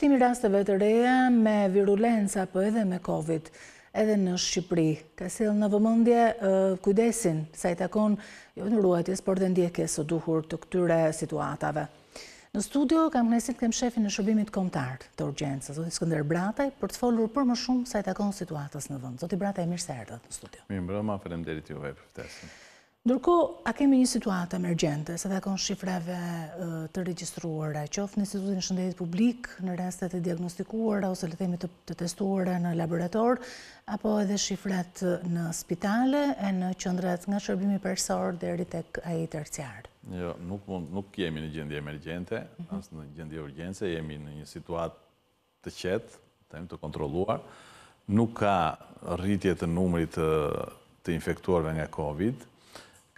Shtimi rasteve të reja me virulenca për po edhe me COVID edhe në Shqipëri. Ka sel në vëmëndje kujdesin sa i takon jo në ruajtjes, por dhe ndjekje së duhur të këtyre situatave. Në studio kam nësit kem shefin në shërbimit komtar të urgjensë, Zotis Këndër Brataj, për të folur për më shumë sa i takon situatës në vëndë. i Brataj, mirë se erdhët në studio. Mirë më rëma, deri të juve për fëtesin. Ndërko, a kemi një situatë emergjente, se dhe konë shifreve të registruare, qofë në institutin shëndetit publik, në restet e diagnostikuar, ose le themi të testuare në laborator, apo edhe shifret në spitale e në qëndrat nga shërbimi përsor dhe rritek a i tërciar? Jo, nuk jemi mhm. në gjendje emergjente, asë në gjendje urgjense, jemi në një situatë të qetë, të jemi të kontroluar, nuk ka rritje të numrit të infektuarve nga COVID-19,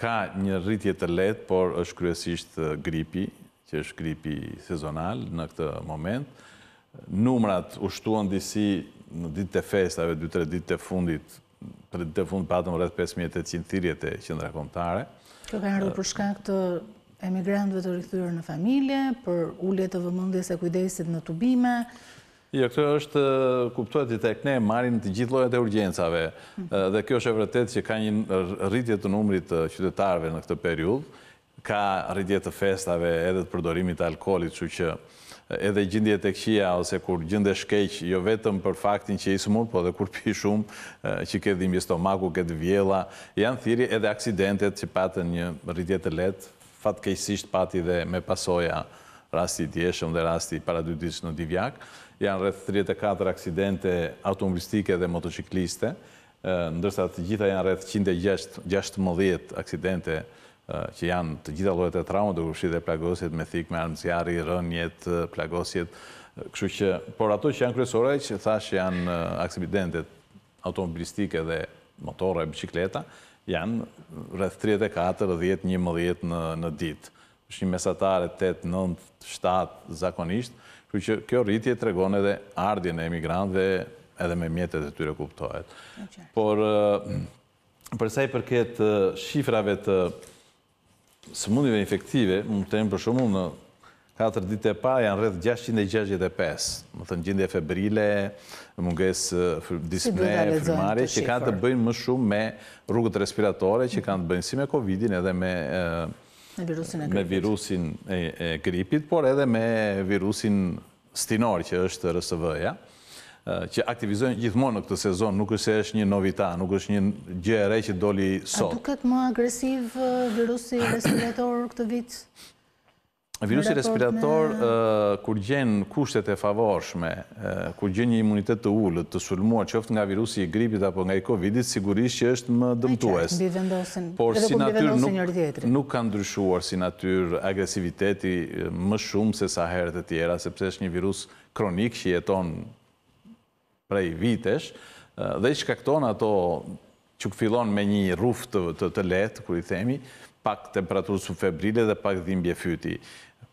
ka një rritje të letë, por është kryesisht gripi, që është gripi sezonal në këtë moment. Numrat ushtuon disi në ditë të festave, 2-3 ditë të fundit, për ditë të fund patëm rrët 5.800 thirjet e qëndra komptare. Kjo ka ardhë për shkak të emigrantëve të rrithyre në familje, për ullet të vëmëndjes e kujdesit në tubime, Ja, jo, këtë është kuptuat i tek ne marim të gjithë lojët e urgjensave. Dhe kjo është e vërtet që ka një rritjet të numrit të qytetarve në këtë periud, ka rritjet të festave edhe të përdorimit të alkoholit, që që edhe gjindje të këqia, ose kur gjindje shkeq, jo vetëm për faktin që isë mund, po dhe kur pi shumë, që këtë dhimi stomaku, këtë vjela, janë thiri edhe aksidentet që patën një rritjet të letë, fatkejsisht pati dhe me pasoja rasti djeshëm dhe rasti paradytisht në divjak, janë rreth 34 aksidente automobilistike dhe motocikliste, ndërsa të gjitha janë rreth 116 aksidente që janë të gjitha lojët e traumë, dhe kërshit dhe plagosit me thikë, me armëzjarë, rënjet, plagosit, kështu që, por ato që janë kryesore, që thash që janë aksidente automobilistike dhe motore, bicikleta, janë rreth 34, 10, 11 në ditë është një mesatare 8, 9, 7 zakonisht, kërë që kjo rritje të regonë edhe ardhje në emigrantëve edhe me mjetet e tyre kuptohet. Por, përsa i përket shifrave të mundive infektive, më të temë për shumë, në 4 dite pa, janë rrëth 665, më thënë gjindje febrile, munges disme, firmari, që kanë të bëjnë më shumë me rrugët respiratore, që kanë të bëjnë si me Covidin edhe me me virusin e gripit, por edhe me virusin stinor që është RSV-ja, që aktivizojnë gjithmonë në këtë sezon, nuk është e është një novita, nuk është një gjere që doli sot. A duket më agresiv virusi respirator këtë vitë? Virusi respirator, kur gjenë kushtet e favorshme, kur gjenë një imunitet të ullët, të sulmuar qëftë nga virusi i gripit apo nga i Covidit, sigurisht që është më dëmtues. Por si natyr nuk kanë ndryshuar si natyr agresiviteti më shumë se sa herët e tjera, sepse është një virus kronik që jeton prej vitesh, dhe i shkakton ato që këfilon me një ruf të letë, kër i themi, pak temperaturës u febrile dhe pak dhimbje fyti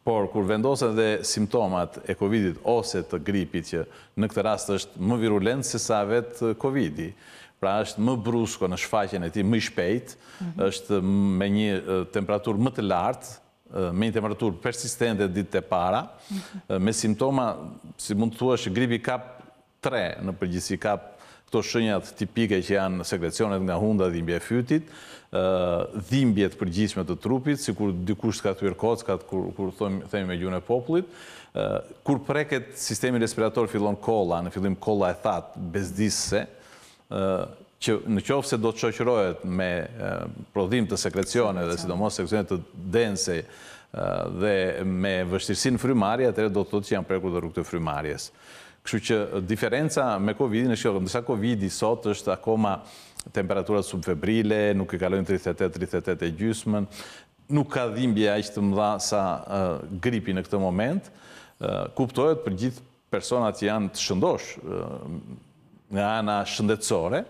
por kur vendosen dhe simptomat e Covidit ose të gripit që në këtë rast është më virulent se sa vetë Covidi, pra është më brusko në shfaqen e ti më shpejt, mhm. është me një temperatur më të lartë, me një temperatur persistente ditë të para, mhm. me simptoma, si mund të thua shë gripi kap 3 në përgjithsi kap 3, këto shënjat tipike që janë sekrecionet nga hunda dhimbje e fytit, dhimbjet përgjismet të trupit, si kur dikush të ka të virkockat, kur thëmi me gjune poplit, kur preket sistemi respirator fillon kolla, në fillim kolla e thatë, bezdisse, që në qofë se do të qoqërojët me prodhim të sekrecionet, dhe sidomos sekrecionet të dense, dhe me vështirësin frymarja, atëre do të të që janë prekur dhe rukët të frymarjes. Kështu që diferenca me covid i në shkjohëm, nësa Covid-i sot është akoma temperaturat subfebrile, nuk e kalojnë 38-38 e gjysmën, nuk ka dhimbje a ishtë mëdha sa gripi në këtë moment, kuptojët për gjithë personat që janë të shëndosh nga ana shëndetsore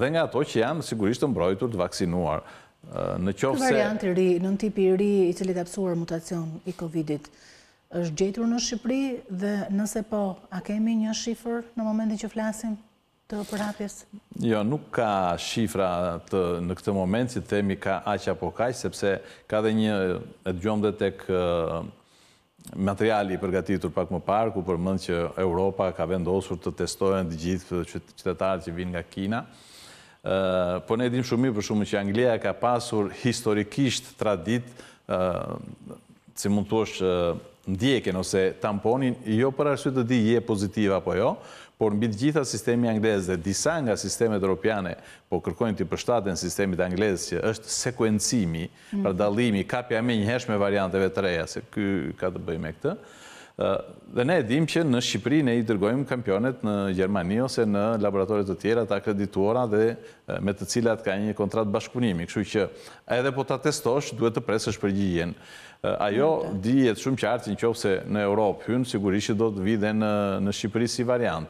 dhe nga ato që janë sigurisht të mbrojtur të vaksinuar. Në qovë se... Këtë variant ri, në në tipi ri i cilit apsuar mutacion i Covid-it, është gjetur në Shqipëri dhe nëse po, a kemi një shifër në momentin që flasim të përhapjes? Jo, nuk ka shifra të, në këtë moment, si themi ka aqa apo kaqë, sepse ka dhe një, e të gjomë dhe tek materiali materiali përgatitur pak më parë, ku përmënd që Europa ka vendosur të testojnë të gjithë qytetarët që vinë nga Kina, po ne dim shumë mirë për shumë që Anglia ka pasur historikisht tradit uh, si mund të është ndjekin ose tamponin, jo për arsut të di je pozitiva po jo, por në bitë gjitha sistemi anglez dhe disa nga sistemet europiane, po kërkojnë të përshtaten sistemit anglezë që është sekuencimi, mhm. për dalimi, kapja me njëhesh me varianteve të reja, se këj ka të bëjmë e këtë, dhe ne edhim që në Shqipëri ne i dërgojmë kampionet në Gjermani ose në laboratorit të tjera të akredituora dhe me të cilat ka një kontrat bashkëpunimi, këshu që edhe po të atestosh duhet të presë shpërgjigjen Ajo dijet shumë qartë në se në Europë hynë, sigurisht që do të vide në Shqipëri si variant.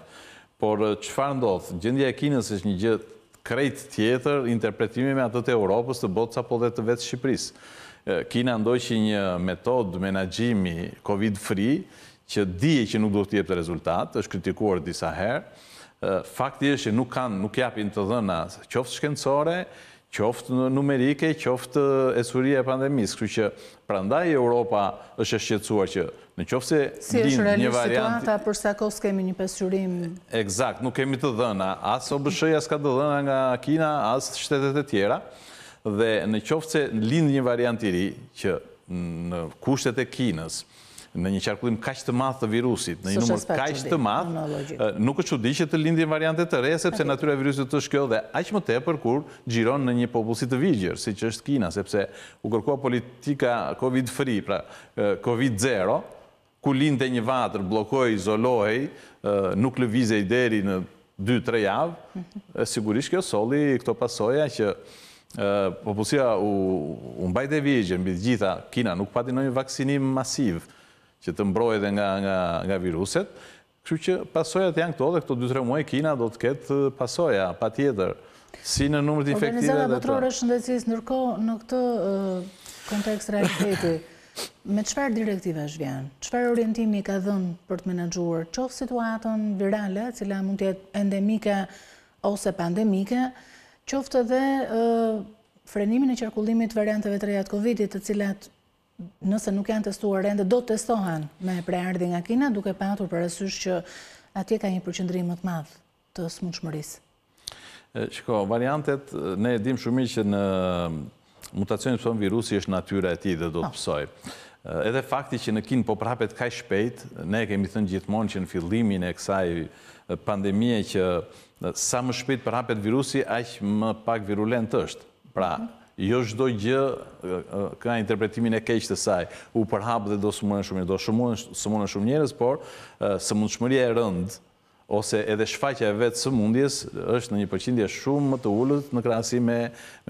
Por qëfar ndodhë, gjendja e kinës është një gjithë krejt tjetër interpretimi me atët e Europës të botës apo dhe të vetë Shqipërisë. Kina ndoj që një metodë menagjimi COVID-free, që dije që nuk do të jetë të rezultat, është kritikuar disa herë, fakti është që nuk kanë, nuk japin të dhëna qoftë shkencore, qoftë në numerike, qoftë e surie e pandemis, kështë që prandaj Europa është e qëtësuar që në qoftë se si është realisht situata, përsa kësë kemi një pesurim... Exakt, nuk kemi të dhëna, asë o bëshëja s'ka të dhëna nga Kina, asë të shtetet e tjera, dhe në qoftë se lind një variant të ri, që në kushtet e Kinës, në një qarkullim kaq të madh të virusit, në një numër kaq të madh, nuk është çudi që të lindin variante të reja sepse natyra e virusit të shkjo dhe aq më tepër kur xhiron në një popullsi të vigjër, siç është Kina, sepse u kërkua politika COVID free, pra COVID zero, ku lindte një vatër bllokoi, izolohej, nuk lëvizej deri në 2-3 javë, mhm. sigurisht kjo solli këto pasoja që popullsia u, u e vigjër, mbi të gjitha, Kina nuk pati ndonjë vaksinim masiv, që të mbrojë dhe nga viruset. Kështu që pasojat janë këto dhe këto 2-3 muaj Kina do të ketë uh, pasoja, pa tjetër, si në numër të infektive dhe të... Organizata Botrore Shëndecis, nërko në këto uh, kontekst realiteti, me qëfar direktive është vjenë? Qëfar orientimi ka dhënë për të menagjuar? Qovë situatën virale, cila mund tjetë endemike ose pandemike, qoftë edhe uh, frenimin e qarkullimit variantëve të rejatë Covidit, të cilat nëse nuk janë testuar rende, do të testohen me preardhin nga Kina, duke patur për esysh që atje ka një përqëndrim më të madhë të smunë shmërisë. Shko, variantet, ne dim shumë i që në mutacionit përën virusi është natyra e ti dhe do të pësoj. Po. Edhe fakti që në kinë po prapet ka shpejt, ne kemi thënë gjithmonë që në fillimin e kësaj pandemie që sa më shpejt prapet virusi, aq më pak virulent është. Pra, mhm. Jo shdoj gjë, ka interpretimin e keqë të saj, u përhapë dhe do së mundën shumë njërës, do së mundën shumë njërës, por së mundë shmëria e rënd, ose edhe shfaqja e vetë së mundjes, është në një përqindje shumë më të ullët në krasi me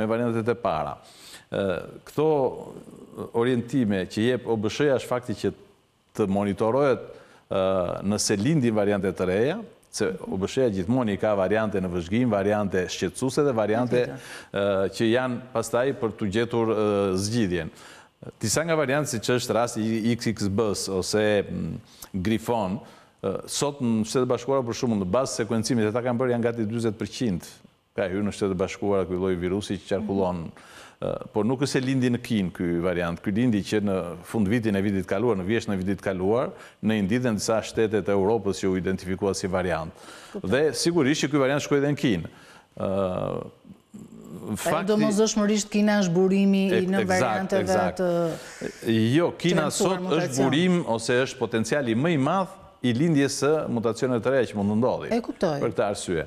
variantet e para. Këto orientime që je për është fakti që të monitorojët nëse lindin variantet të reja, se u bësheja gjithmoni i ka variante në vëzhgim, variante shqetsuse dhe variante që janë pastaj për të gjetur zgjidhjen. Tisa nga variante si që është rasti i XXB-s ose mm, Grifon, sot në shtetë bashkuara për shumë në bazë sekuencimit e ta kanë bërë janë gati 20% ka hyrë në shtetë bashkuara lloj virusi që qarkullon mhm. Por nuk është e lindi në kinë këj variant. Këj lindi që në fund vitin e vitit kaluar, në vjesht në vitit kaluar, në indiden në disa shtetet e Europës që u identifikua si variant. Dhe sigurisht që këj variant shku edhe në kinë. Pra, Do më zëshmërisht kina është burimi në variantet dhe të... Jo, kina sot është burim, ose është potenciali më i madhë, i lindjes së mutacionet të reja që mund të ndodhi. E kuptoj. Për këtë arsye.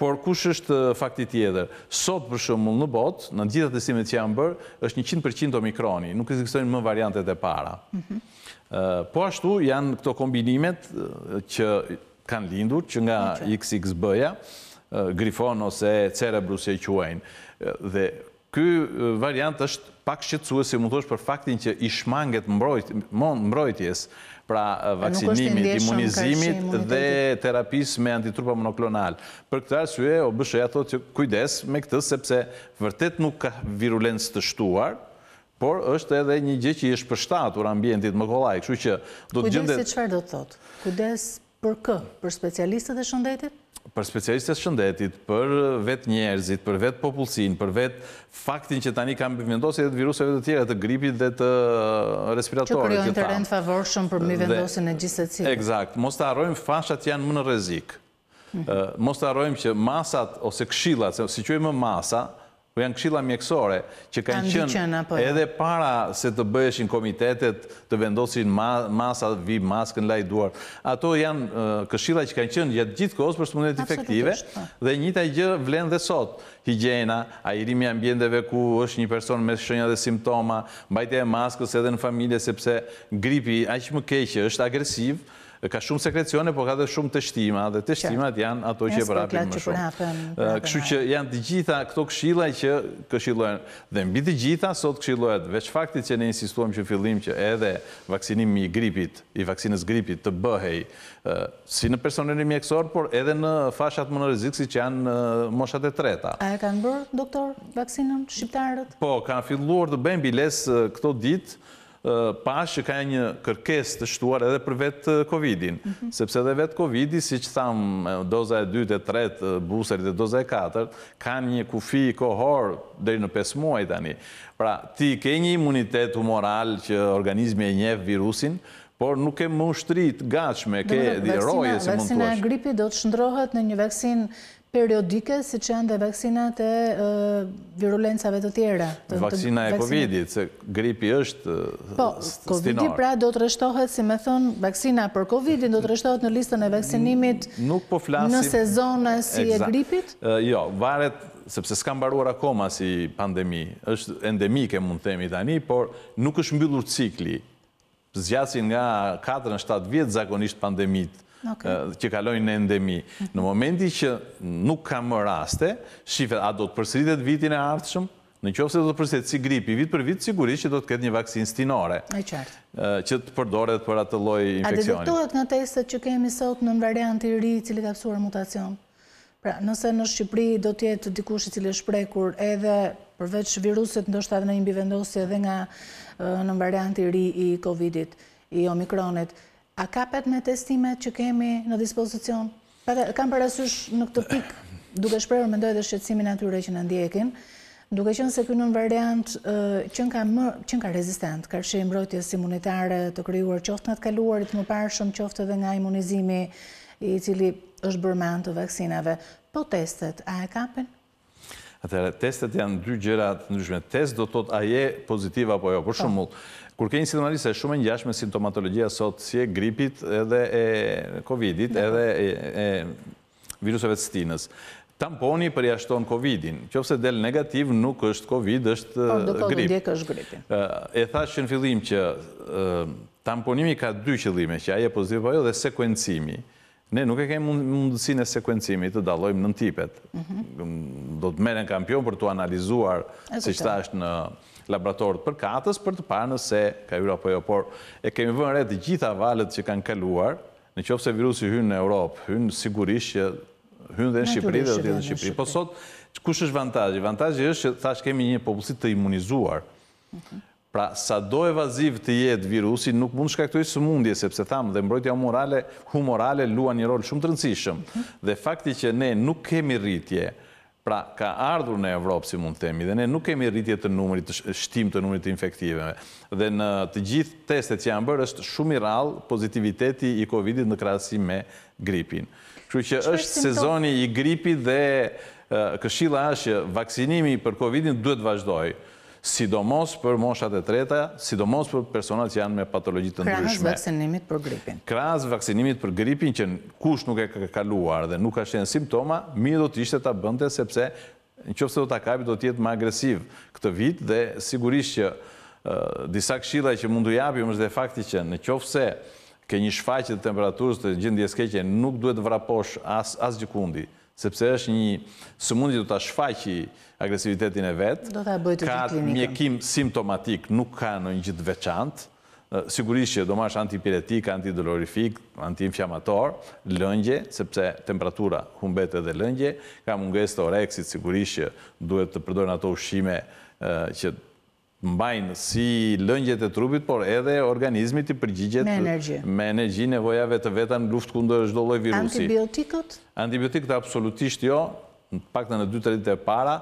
Por kush është fakti tjetër? Sot për shembull në botë, në gjithë testimet që janë bërë, është 100% omikroni, nuk zikësojnë më variantet e para. Mhm. Ëh. Po ashtu janë këto kombinimet që kanë lindur që nga XXB-ja, Griffon ose Cerebrus e quajnë. Dhe ky variant është pak shqetësues, si mund të thosh për faktin që i shmanget mbrojtjes, mbrojtjes pra vaksinimit, imunizimit dhe terapis me antitrupa monoklonal. Për këtë arsue, o bëshëja thotë të kujdes me këtë, sepse vërtet nuk ka virulens të shtuar, por është edhe një gjë që ishë përshtatur ambientit më kolaj. Kujdesi e qëfar do të thotë? Kujdes për kë? Për specialistët e shëndetit? për specialistës shëndetit, për vetë njerëzit, për vetë popullësin, për vetë faktin që tani kam përmjëndosit dhe të viruseve të tjera, të gripit dhe të uh, respiratorit. Që kryon të rendë favor shumë për përmjëndosin e gjithë të cilë. Exakt. Mos të arrojmë fashat janë më në rezik. Mhm. Uh, mos të arrojmë që masat ose këshillat, si që e më masa, Po janë këshilla mjekësore që kanë qenë jo? edhe para se të bëheshin komitetet, të vendosin masa, vi maskën laj duar. Ato janë këshilla që kanë qenë gjatë gjithë kohës për smundet efektive po. dhe njëta gjë vlen dhe sot. Higjena, ajrimi ambjendeve ku është një person me shënja dhe simptoma, mbajtja e maskës edhe në familje sepse gripi aq më keq është agresiv ka shumë sekrecione, po ka dhe shumë të shtima, dhe të shtimat janë ato që e përrapin më shumë. Këshu që janë të gjitha këto këshila që këshilojnë. Dhe mbi të gjitha, sot këshilojnë, veç faktit që ne insistuam që fillim që edhe vaksinimi i gripit, i vaksinës gripit të bëhej, si në personeri mjekësor, por edhe në fashat më në rezikë si që janë moshat e treta. A e kanë bërë, doktor, vaksinën shqiptarët? Po, kanë filluar të bëjmë biles këto ditë, pashë që ka një kërkes të shtuar edhe për vetë Covid-in. Mhm. Sepse dhe vetë Covid-i, si që thamë doza e 2 dhe 3, buserit e doza e 4, ka një kufi i kohor dhe në 5 muaj tani. Pra, ti ke një imunitet humoral që organizme e njef virusin, por nuk e më shtrit gachme, ke dhe roje se mund të është. Vaksina e gripi do të shëndrohet në një vaksin periodike si që janë dhe vaksinat e virulencave të tjera. Vaksina e Covidit, se gripi është stinor. Po, Covidit pra do të rështohet, si me thonë, vaksina për Covidit do të rështohet në listën e vaksinimit po në sezonës si e gripit? Jo, varet, sepse s'kam baruar akoma si pandemi, është endemike mund temi tani, por nuk është mbyllur cikli. Zjasin nga 4-7 vjetë zakonisht pandemit, që kalojnë në endemi. Mhm. Në momenti që nuk kam më raste, shifet, a do të përsëritet vitin e ardhëshëm? Në qofë se do të përsëritet si gripi, vit për vit, sigurisht që do të këtë një vaksin stinore. E qartë. Që të përdoret për atë loj infekcioni. A duktohet në testet që kemi sot në nëmverja antiri cili ka pësuar mutacion? Pra, nëse në Shqipëri do tjetë dikushit cili është prekur edhe përveç viruset ndoshta dhe në imbivendosje edhe nga nëmverja antiri i COVID-it, i omikronit, A ka me testimet që kemi në dispozicion? Kam parasysh në këtë pik, duke shprejur me dhe shqetsimin atyre që në ndjekin, duke qënë se kënë në variant që në ka rezistent, ka rëshim rëtjes imunitare të kryuar qoftë në të kaluarit, të më parë shumë qoftë dhe nga imunizimi i cili është bërman të vaksinave. Po testet, a e kapin? Atëherë, testet janë dy gjëra të ndryshme. Test do të thotë a je pozitiv apo jo. Por shumë mund. Kur ke të nërisë e shumë ngjashme sintomatologjia sot si e gripit edhe e Covidit, edhe e virusëve të stinës. Tamponi përjashton Covidin. Qofse del negativ, nuk është Covid, është po, grip. Por do të thotë është gripin. E që në fillim që tamponimi ka dy qëllime, që a je pozitiv apo jo dhe sekuencimi. Ne nuk e kemi mundësin e sekuencimi të dalojmë nën tipet. Mhm. Do të meren kampion për të analizuar si qëta është në laboratorët për katës, për të parë nëse ka yra për jo, por e kemi vënë redë gjitha valet që kanë kaluar, në qofë se virusi hynë në Europë, hynë sigurisht që hynë dhe në Shqipëri dhe dhe në Shqipëri. Po sot, kush është vantajë? Vantajë është që thash kemi një popullësit të imunizuar. Mhm. Pra, sa do evaziv të jetë virusi, nuk mund shkaktoj së mundje, sepse thamë dhe mbrojtja humorale, humorale lua një rol shumë të rëndësishëm. Dhe fakti që ne nuk kemi rritje, pra, ka ardhur në Evropë, si mund themi, dhe ne nuk kemi rritje të numërit, shtim të numërit infektiveve. Dhe në të gjithë testet që janë bërë, është shumë i rallë pozitiviteti i Covidit në krasi me gripin. Që që është sezoni i gripit dhe këshila është që vaksinimi për Covidin duhet vazhdojë sidomos për moshat e treta, sidomos për personat që janë me patologjit të ndryshme. Krahës vaksinimit për gripin. Krahës vaksinimit për gripin që kush nuk e kaluar dhe nuk ka shenë simptoma, mi do të ishte ta bënte sepse në qofë do të akabit do tjetë ma agresiv këtë vit dhe sigurisht që disa këshila që mundu japim është dhe fakti që në qofë ke një shfaqet të temperaturës të gjindjeskeqe nuk duhet vraposh as gjikundi, sepse është një sëmundi të të shfaqi agresivitetin e vetë, ka mjekim simptomatik, nuk ka në një gjithë veçantë, sigurisht që do mash antipiretik, antidolorifik, antiinflamator, lëngje, sepse temperatura humbet edhe lëngje, ka munges të oreksit, sigurisht që duhet të përdojnë ato ushime që mbajnë si lëngjet e trupit, por edhe organizmit i përgjigjet me energji nevojave të veta në luft kundër zhdolloj virusi. Antibiotikët? Antibiotikët absolutisht jo, pak të në 2-3 dite para,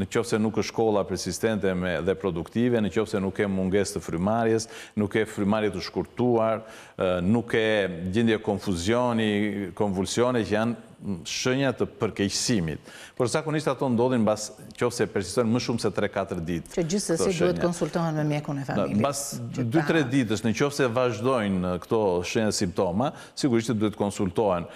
në qofë se nuk është shkolla persistente dhe produktive, në qofë se nuk e munges të frymarjes, nuk e frymarje të shkurtuar, nuk e gjindje konfuzioni, konvulsione që janë shënja të përkejqësimit. Por zakonisht ato ndodhin bas qofë se persistojnë më shumë se 3-4 ditë. Që gjithë se duhet konsultohen me mjekun e familjës. Bas 2-3 ditës në qofë se vazhdojnë këto shënja simptoma, sigurisht duhet konsultohen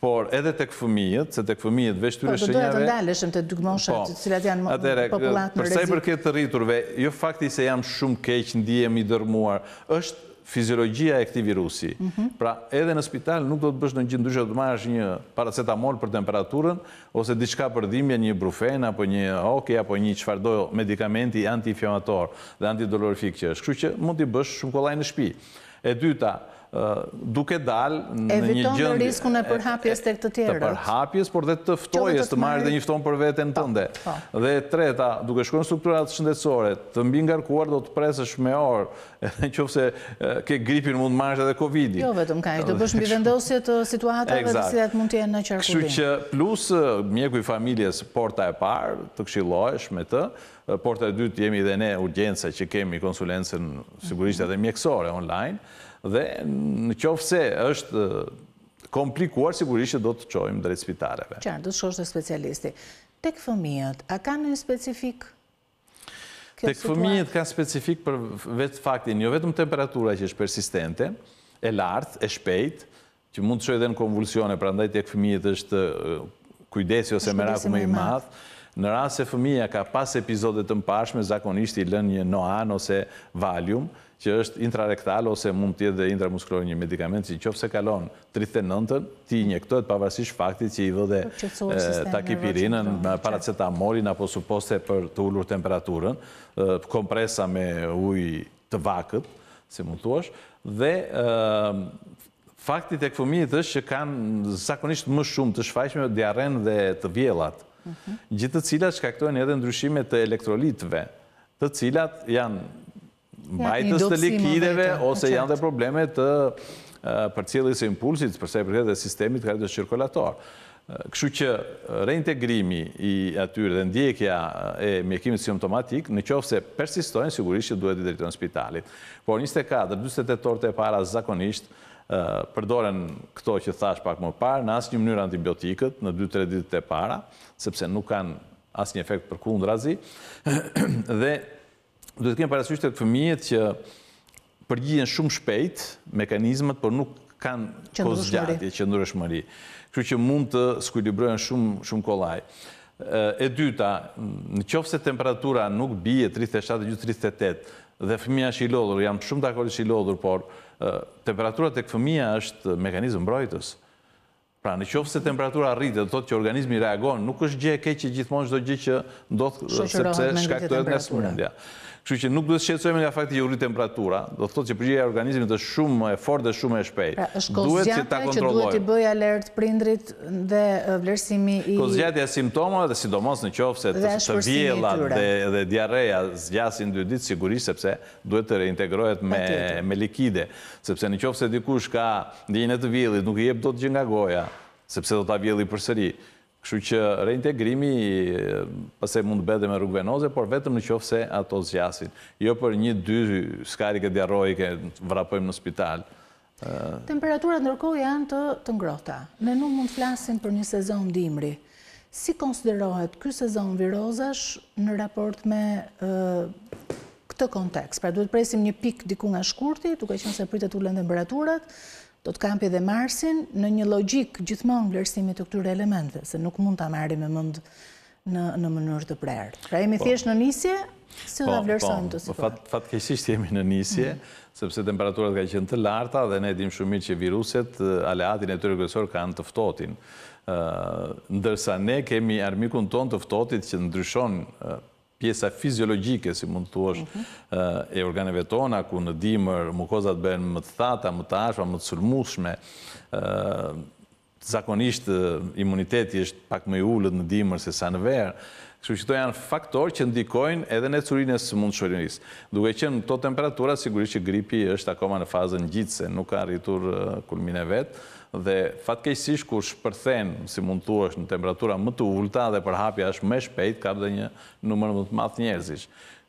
por edhe tek fëmijët, se tek fëmijët veç tyre shenjave... Po, do të ndaleshëm të dukmosha, po. të cilat janë populatë në rezit. Përsa i përket rriturve, jo fakti se jam shumë keq, ndihem i dërmuar, është fiziologjia e këti virusi. Mhm. Pra, edhe në spital nuk do të bësh në gjithë gjindushë të marrë është një paracetamol për temperaturën, ose diçka për dhimja një brufen, apo një oke, apo një qfardo medikamenti anti dhe anti-dolorifik që është. Kështu që mund të bësh shumë kolaj në shpi. E dyta, duke dalë në një gjendje. Eviton riskun e përhapjes tek të tjerët. Të përhapjes, por dhe të ftojës, të marrë dhe një fton për veten po, tënde. Po. Dhe treta, duke shkuar në strukturat shëndetësore, të mbi ngarkuar do të presësh me orë, edhe nëse ke gripin mund të marrësh edhe Covidin. Jo vetëm kaq, do bësh mbivendosje të situatave dhe si atë mund të jenë në qarkullim. Kështu që plus mjeku i familjes porta e parë të këshillohesh me të, Porta e dytë jemi dhe ne urgjensa që kemi konsulensën sigurisht edhe mjekësore online dhe në qofë se është komplikuar sigurisht që do të qojmë drejtë spitareve. Qarë, do të shoshtë dhe specialisti. Tek fëmijët, a ka në një specifik? Tek fëmijët ka specifik për vetë faktin, jo vetëm temperatura që është persistente, e lartë, e shpejtë, që mund të shojë dhe në konvulsione, pra ndaj tek fëmijët është kujdesi ose meraku me i madhë, në rrasë e fëmija ka pas epizodet të mpashme, zakonisht i lën një noan ose valium, që është intrarektal ose mund tjetë dhe intramuskulor një medikament që qofë kalon 39-ën, ti injektojt pavarësisht faktit që i vëdhe takipirinën, paracetamolin apo suposte për të ullur temperaturën, kompresa me uj të vakët, se mund të është, dhe faktit e këfëmijit është që kanë zakonisht më shumë të shfajshme diaren dhe të vjelat, gjithë të cilat shkaktojnë edhe ndryshime të elektrolitve, të cilat janë bajtës të likideve, ose janë dhe probleme të për cilës e impulsit, përse e përket dhe sistemi të kajtës qirkulator. Këshu që reintegrimi i atyre dhe ndjekja e mjekimit simptomatik, në qofë se persistojnë, sigurisht që duhet i dritë spitalit. Por 24, 28 torët e para zakonisht, përdoren këto që thash pak më parë, në asë një mënyrë antibiotikët, në 2-3 ditët e para, sepse nuk kanë asë një efekt për kundra zi, dhe duhet të kemë parasysht të këfëmijet që përgjien shumë shpejt mekanizmat, por nuk kanë kozë gjatë, që ndurë shmëri. Kërë që mund të skullibrojnë shumë, shumë kolaj. E dyta, në qofë se temperatura nuk bije 37-38, dhe fëmija është i lodhur, jam shumë të akorit që i lodhur, por temperaturat e këfëmija është mekanizm mbrojtës. Pra në qofë se temperatura rritë, dhe të të që organizmi reagonë, nuk është gje e keqë gjithmonë shdo gjithë që ndodhë sepse shkaktojët nga smundja. Kështu që nuk duhet shqetësohemi nga fakti që u rrit temperatura, do të thotë që përgjigjja e organizmit është shumë e fortë dhe shumë e shpejtë. Pra, duhet që ta kontrollojmë. Duhet i bëj alert prindrit dhe vlerësimi i Kozgjatja e simptomave dhe sidomos në qofse të të vjella dhe dhe diarrea zgjasin dy ditë sigurisht sepse duhet të reintegrohet me me likide, sepse në qofse dikush ka ndjenë të vjellit, nuk i jep dot gjë nga goja, sepse do ta vjelli përsëri. Kështu që reintegrimi, pëse mund të bedhe me rrugvenoze, por vetëm në qofë se ato zjasin. Jo për një, dy skarike djarojke vrapojmë në spital. Temperaturat nërkoj janë të ngrota. Ne nuk mund flasin për një sezon dimri. Si konsiderohet kërë sezon virozash në raport me këtë kontekst? Pra duhet presim një pik diku nga shkurti, tuk e që nëse pritë të ullën temperaturat, do të kampi dhe Marsin në një logik gjithmonë vlerësimi të këtyre elementve, se nuk mund ta marrim me mend në në mënyrë të prerë. Pra jemi po. thjesht në nisje, po, po, si do ta vlerësojmë të sipër. Po, fatkeqësisht jemi në nisje, mhm. sepse temperaturat kanë qenë të larta dhe ne dimë shumë mirë që viruset, aleatin e tyre regresor, kanë të tëftotin. ë ndërsa ne kemi armikun ton të që ndryshon pjesa fiziologike, si mund të tuash, mhm. eh, e organeve tona, ku në dimër mukozat bëhen më të thata, më të ashpa, më të sulmushme, eh, zakonisht eh, imuniteti është pak më i ullët në dimër se sa në verë, që që të janë faktor që ndikojnë edhe në curinës së mund shorinës. Duke që në të temperatura, sigurisht që gripi është akoma në fazën gjithse, nuk ka rritur kulmine vetë, dhe fatkejsish kur shpërthen, si mund të është në temperatura më të uvulta dhe përhapja është me shpejt, ka dhe një numër më të matë njerëzish.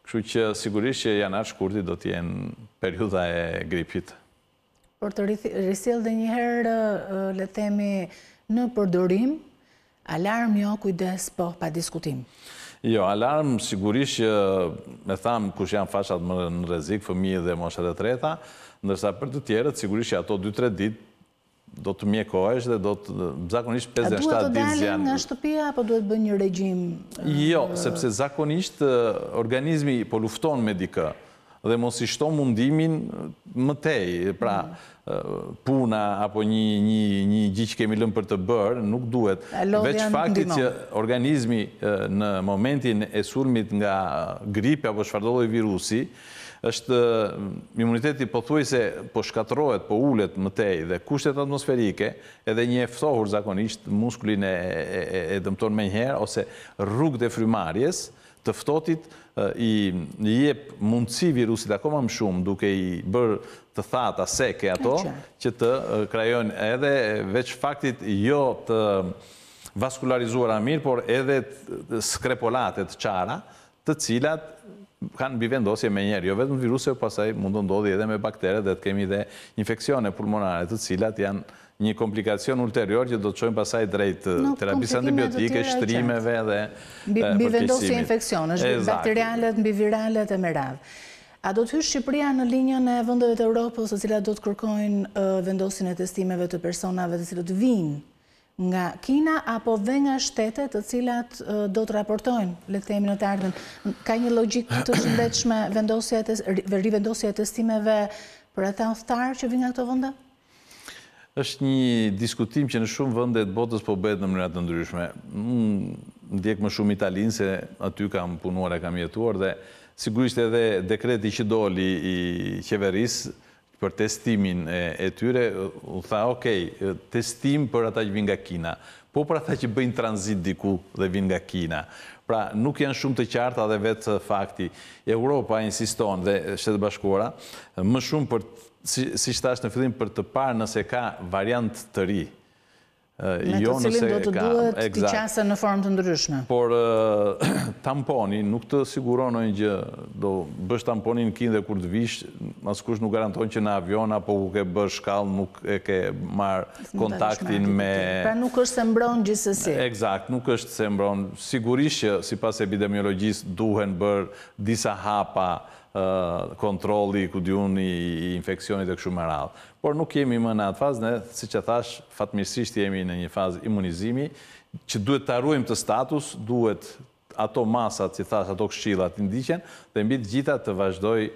Kështu që sigurisht që atë shkurti do t'jenë periuda e gripit. Por të rrisil dhe njëherë, le themi, në përdorim, alarm jo kujdes po pa diskutim? Jo, alarm sigurisht që me thamë kush janë fashat më në rezik, fëmijë dhe moshat e treta, ndërsa për të tjerët, sigurisht që ato 2-3 ditë do të mjekohesh dhe do të zakonisht 57 ditë zjanë. A duhet të dalin nga shtëpia apo duhet bë një regjim? Jo, sepse zakonisht organizmi po lufton me dikë dhe mos i shto mundimin më tej, pra mhm. puna apo një një një që kemi lënë për të bërë nuk duhet veç fakti që organizmi në momentin e sulmit nga gripe apo çfarë i virusi është mm, imuniteti pothuajse po shkatërohet, po ulet më tej dhe kushtet atmosferike, edhe një ftohur zakonisht muskulin e e, dëmton më një herë ose rrugët e frymarrjes, tëftotit, i jep mundësi virusit akoma më shumë duke i bërë të thata seke ato, që të krajojnë edhe veç faktit jo të vaskularizuar a mirë, por edhe skrepolatet qara të cilat kanë bivendosje me njerë. Jo vetë në viruse, pasaj mundë ndodhi edhe me bakteret dhe të kemi dhe infekcione pulmonare të cilat janë një komplikacion ulterior që do të qojnë pasaj drejt terapisë antibiotike, shtrimeve dhe përkisimit. Bivendosje infekcionës, bakterialet, biviralet e merav. A do të hysh Shqipëria në linjën e vëndëve të Europës, të cilat do të kërkojnë vendosin e testimeve të personave të cilat vinë nga Kina, apo dhe nga shtetet të cilat do të raportojnë, le të temi në të ardhën. Ka një logik të shëndechme rivendosje e testimeve për ata ta oftarë që vinë nga këto vëndë? është një diskutim që në shumë vëndet botës po betë në mënyrat të ndryshme. Mm, ndjek më shumë italinë se aty kam punuar e kam jetuar dhe sigurisht edhe dekreti që doli i qeverisë për testimin e tyre, u tha, okej, testim për ata që vinë nga Kina, po për ata që bëjnë transit diku dhe vinë nga Kina. Pra, nuk janë shumë të qartë, adhe vetë fakti. Europa insiston dhe shtetë bashkora, më shumë për, si shtashtë në fillim për të parë nëse ka variant të ri, Me jo, të cilin do të duhet të të qasën në formë të ndryshme. Por tamponi, nuk të siguronojnë që do bësh tamponi në kinë dhe kur të vishë, nësë kush nuk garantojnë që në avion, apo ku ke bësh shkallë, nuk e ke marë kontaktin me... Pra nuk është se mbronë gjithësësi. Exakt, nuk është se mbronë. Sigurisht që, si pas epidemiologisë, duhen bërë disa hapa kontroli, ku i infekcionit e këshu më rralë. Por nuk jemi më në atë fazë, ne, si që thash, fatmirësisht jemi në një fazë imunizimi, që duhet të arruim të status, duhet ato masat, si thash, ato këshqilat të ndiqen, dhe mbitë gjitha të vazhdoj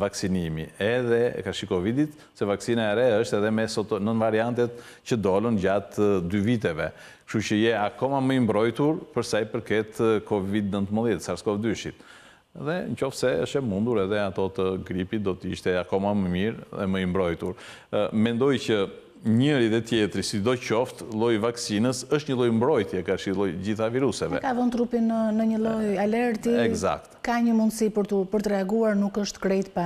vaksinimi. Edhe, e ka shikovidit, se vaksina e re është edhe me sotë nën variantet që dollën gjatë dy viteve. Kështu që je akoma më imbrojtur i përket Covid-19, SARS-CoV-2-shit dhe në qofë se është e mundur edhe ato të gripit do të ishte akoma më mirë dhe më imbrojtur. Mendoj që njëri dhe tjetëri, si do qoftë, loj vaksinës është një loj mbrojtje, ka shi loj gjitha viruseve. Ka vënd trupin në një loj alerti, ka një mundësi për të reaguar, nuk është krejt pa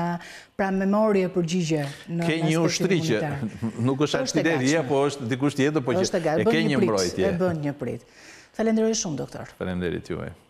pra memorie për gjigje. Ke një ushtri që nuk është artilleria, po është dikush tjetër, po që e ke një mbrojtje. Falenderoj shumë, doktor. Falenderit juaj.